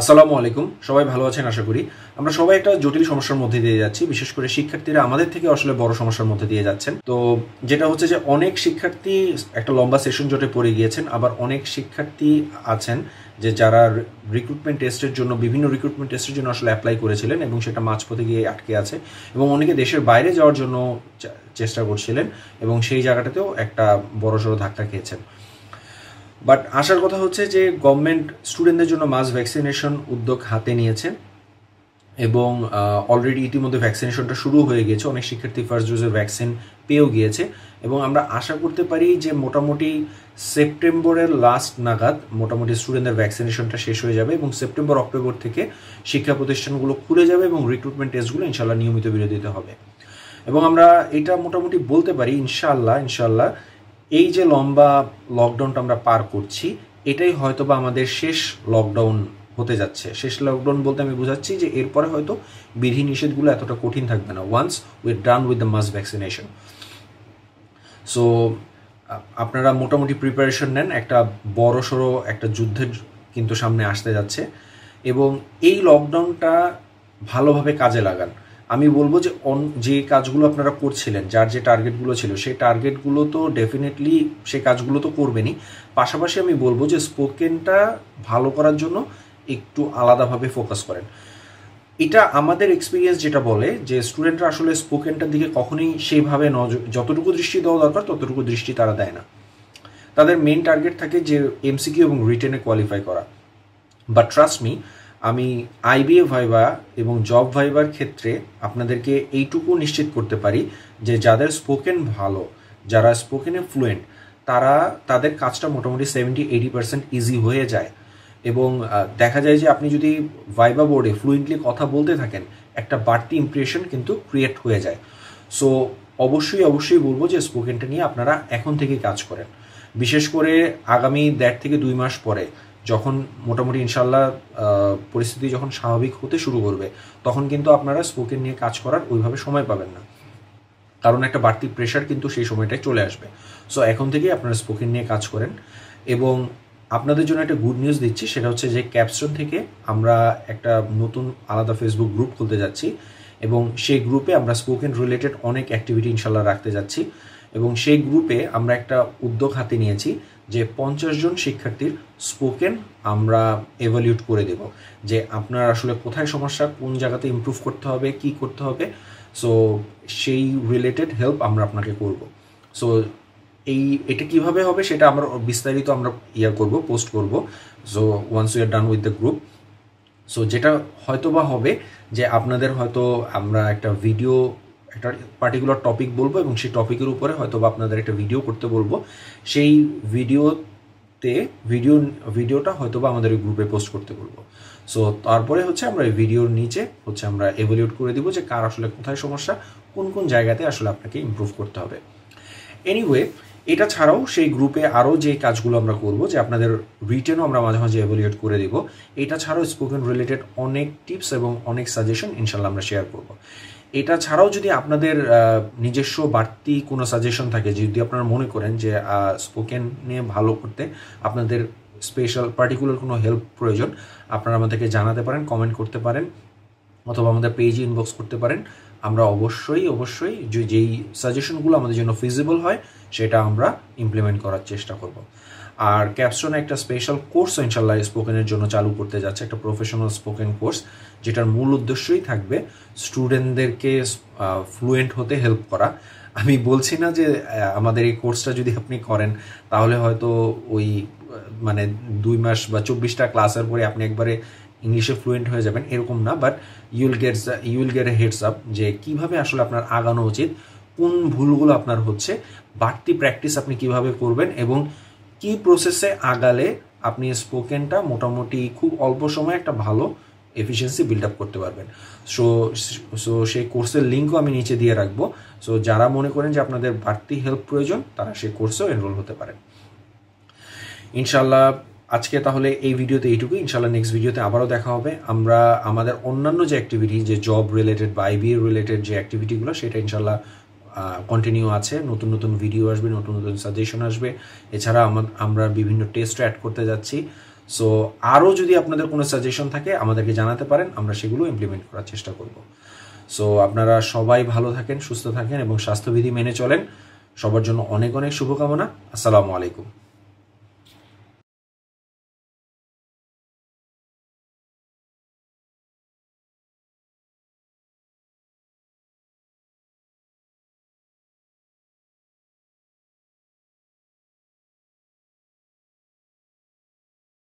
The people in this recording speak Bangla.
আসসালামু আলাইকুম সবাই ভালো আছেন আশা করি আমরা সবাই একটা জটিল সমস্যার মধ্যে দিয়ে যাচ্ছি বিশেষ করে শিক্ষার্থীরা আমাদের থেকে আসলে বড় সমস্যার মধ্যে দিয়ে যাচ্ছেন তো যেটা হচ্ছে যে অনেক শিক্ষার্থী একটা লম্বা সেশন জটে পড়ে গিয়েছেন আবার অনেক শিক্ষার্থী আছেন যে যারা রিক্রুটমেন্ট টেস্টের জন্য বিভিন্ন রিক্রুটমেন্ট টেস্টের জন্য আসলে অ্যাপ্লাই করেছিলেন এবং সেটা মাঝপথে গিয়ে আটকে আছে এবং অনেকে দেশের বাইরে যাওয়ার জন্য চেষ্টা করছিলেন এবং সেই জায়গাটাতেও একটা বড়সড় ধাক্কা খেয়েছেন বাট আসার কথা হচ্ছে যে গভর্নমেন্ট স্টুডেন্টদের জন্য মাস ভ্যাকসিনেশন উদ্যোগ হাতে নিয়েছে এবং অলরেডি ইতিমধ্যে ভ্যাকসিনেশনটা শুরু হয়ে গেছে অনেক শিক্ষার্থী ফার্স্ট ডোজের ভ্যাকসিন পেয়েও গিয়েছে এবং আমরা আশা করতে পারি যে মোটামুটি সেপ্টেম্বরের লাস্ট নাগাদ মোটামুটি স্টুডেন্টদের ভ্যাকসিনেশনটা শেষ হয়ে যাবে এবং সেপ্টেম্বর অক্টোবর থেকে শিক্ষা প্রতিষ্ঠানগুলো খুলে যাবে এবং রিক্রুটমেন্ট টেস্টগুলো ইনশাল্লাহ নিয়মিত বিরতিতে হবে এবং আমরা এটা মোটামুটি বলতে পারি ইনশাল্লাহ ইনশাল্লাহ এই যে লম্বা লকডাউনটা আমরা পার করছি এটাই হয়তো বা আমাদের শেষ লকডাউন হতে যাচ্ছে শেষ লকডাউন বলতে আমি বোঝাচ্ছি যে এরপরে হয়তো বিধি নিষেধগুলো এতটা কঠিন থাকবে না once with done with the mass vaccination so আপনারা মোটামুটি প্রিপারেশন নেন একটা বড় সড়ো একটা যুদ্ধের কিন্তু সামনে আসতে যাচ্ছে এবং এই লকডাউনটা ভালোভাবে কাজে লাগান আমি বলবো যে অন যে কাজগুলো আপনারা করছিলেন যার যে টার্গেটগুলো ছিল সেই টার্গেটগুলো তো ডেফিনেটলি সে কাজগুলো তো করবেনই পাশাপাশি আমি বলবো যে স্পোকেনটা ভালো করার জন্য একটু আলাদাভাবে ফোকাস করেন এটা আমাদের এক্সপিরিয়েন্স যেটা বলে যে স্টুডেন্টরা আসলে স্পোকেনটার দিকে কখনই সেইভাবে নজর যতটুকু দৃষ্টি দেওয়া দরকার ততটুকু দৃষ্টি তারা দেয় না তাদের মেন টার্গেট থাকে যে এমসিকিউ এবং রিটেনে কোয়ালিফাই করা বাট ট্রাস্ট মি আমি আইবিএ ভাইবা এবং জব ভাইবার ক্ষেত্রে আপনাদেরকে এইটুকু নিশ্চিত করতে পারি যে যাদের স্পোকেন ভালো যারা স্পোকেনে ফ্লুয়েন্ট তারা তাদের কাজটা মোটামুটি সেভেন্টি এইটি পার্সেন্ট ইজি হয়ে যায় এবং দেখা যায় যে আপনি যদি ভাইবা বোর্ডে ফ্লুয়েন্টলি কথা বলতে থাকেন একটা বাড়তি ইমপ্রেশন কিন্তু ক্রিয়েট হয়ে যায় সো অবশ্যই অবশ্যই বলবো যে স্পোকেনটা নিয়ে আপনারা এখন থেকে কাজ করেন বিশেষ করে আগামী দেড় থেকে দুই মাস পরে যখন মোটামুটি ইনশাল্লাহ পরিস্থিতি যখন স্বাভাবিক হতে শুরু করবে তখন কিন্তু আপনারা স্পোকেন নিয়ে কাজ করার ওইভাবে সময় পাবেন না কারণ একটা বাড়তি প্রেশার কিন্তু সেই সময়টায় চলে আসবে সো এখন থেকেই আপনারা স্পোকেন নিয়ে কাজ করেন এবং আপনাদের জন্য একটা গুড নিউজ দিচ্ছি সেটা হচ্ছে যে ক্যাপশন থেকে আমরা একটা নতুন আলাদা ফেসবুক গ্রুপ খুলতে যাচ্ছি এবং সেই গ্রুপে আমরা স্পোকেন রিলেটেড অনেক অ্যাক্টিভিটি ইনশাল্লাহ রাখতে যাচ্ছি এবং সেই গ্রুপে আমরা একটা উদ্যোগ হাতে নিয়েছি যে পঞ্চাশ জন শিক্ষার্থীর স্পোকেন আমরা এভালিউট করে দেব যে আপনার আসলে কোথায় সমস্যা কোন জায়গাতে ইম্প্রুভ করতে হবে কি করতে হবে সো সেই রিলেটেড হেল্প আমরা আপনাকে করব সো এই এটা কিভাবে হবে সেটা আমরা বিস্তারিত আমরা ইয়ে করব পোস্ট করব so once you are done with the group so যেটা হয়তো বা হবে যে আপনাদের হয়তো আমরা একটা ভিডিও একটা পার্টিকুলার টপিক বলবো এবং সেই টপিকের উপরে হয়তো বা আপনাদের একটা ভিডিও করতে বলবো সেই ভিডিওতে ভিডিও ভিডিওটা হয়তো বা আমাদের গ্রুপে পোস্ট করতে বলবো সো তারপরে হচ্ছে আমরা এই ভিডিওর নিচে হচ্ছে আমরা এভলিউট করে দিব যে কার আসলে কোথায় সমস্যা কোন কোন জায়গাতে আসলে আপনাকে ইম্প্রুভ করতে হবে এনিওয়ে এটা ছাড়াও সেই গ্রুপে আরও যে কাজগুলো আমরা করব যে আপনাদের রিটেনও আমরা মাঝে মাঝে এভলিউট করে দিব এটা ছাড়াও স্পোকেন রিলেটেড অনেক টিপস এবং অনেক সাজেশন ইনশাল্লাহ আমরা শেয়ার করবো এটা ছাড়াও যদি আপনাদের নিজস্ব বাড়তি কোনো সাজেশন থাকে যদি আপনারা মনে করেন যে স্পোকেন নিয়ে ভালো করতে আপনাদের স্পেশাল পার্টিকুলার কোনো হেল্প প্রয়োজন আপনারা আমাদেরকে জানাতে পারেন কমেন্ট করতে পারেন অথবা আমাদের পেজে ইনবক্স করতে পারেন আমরা অবশ্যই অবশ্যই যে যেই সাজেশনগুলো আমাদের জন্য ফিজিবল হয় সেটা আমরা ইমপ্লিমেন্ট করার চেষ্টা করব আর ক্যাপসনে একটা স্পেশাল কোর্স ইনশাল্লাহ স্পোকেনের জন্য চালু করতে যাচ্ছে একটা প্রফেশনাল স্পোকেন কোর্স যেটার মূল উদ্দেশ্যই থাকবে স্টুডেন্টদেরকে ফ্লুয়েন্ট হতে হেল্প করা আমি বলছি না যে আমাদের এই কোর্সটা যদি আপনি করেন তাহলে হয়তো ওই মানে দুই মাস বা চব্বিশটা ক্লাসের পরে আপনি একবারে ইংলিশে ফ্লুয়েন্ট হয়ে যাবেন এরকম না but you'll get you'll get a heads up যে কিভাবে আসলে আপনার আগানো উচিত কোন ভুলগুলো আপনার হচ্ছে বাড়তি প্র্যাকটিস আপনি কিভাবে করবেন এবং কি প্রসেসে আগালে আপনি স্পোকেনটা মোটামুটি খুব অল্প সময়ে একটা ভালো এফিসিয়েন্সি বিল্ড আপ করতে পারবেন সো সো সেই কোর্সের লিঙ্কও আমি নিচে দিয়ে রাখবো সো যারা মনে করেন যে আপনাদের বাড়তি হেল্প প্রয়োজন তারা সেই কোর্সেও এনরোল হতে পারেন ইনশাল্লাহ আজকে তাহলে এই ভিডিওতে এইটুকু ইনশাল্লাহ নেক্সট ভিডিওতে আবারও দেখা হবে আমরা আমাদের অন্যান্য যে অ্যাক্টিভিটি যে জব রিলেটেড বা আইবিএ রিলেটেড যে অ্যাক্টিভিটিগুলো সেটা ইনশাল্লাহ কন্টিনিউ আছে নতুন নতুন ভিডিও আসবে নতুন নতুন সাজেশন আসবে এছাড়া আমরা বিভিন্ন টেস্ট অ্যাড করতে যাচ্ছি সো আরও যদি আপনাদের কোনো সাজেশন থাকে আমাদেরকে জানাতে পারেন আমরা সেগুলো ইমপ্লিমেন্ট করার চেষ্টা করব সো আপনারা সবাই ভালো থাকেন সুস্থ থাকেন এবং স্বাস্থ্যবিধি মেনে চলেন সবার জন্য অনেক অনেক শুভকামনা আসসালামু আলাইকুম